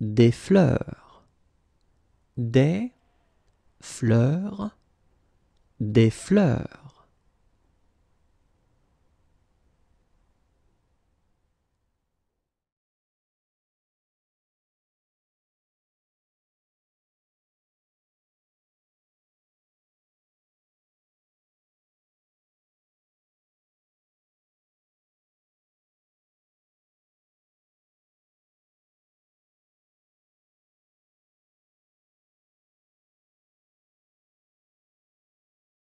des fleurs, des fleurs, des fleurs.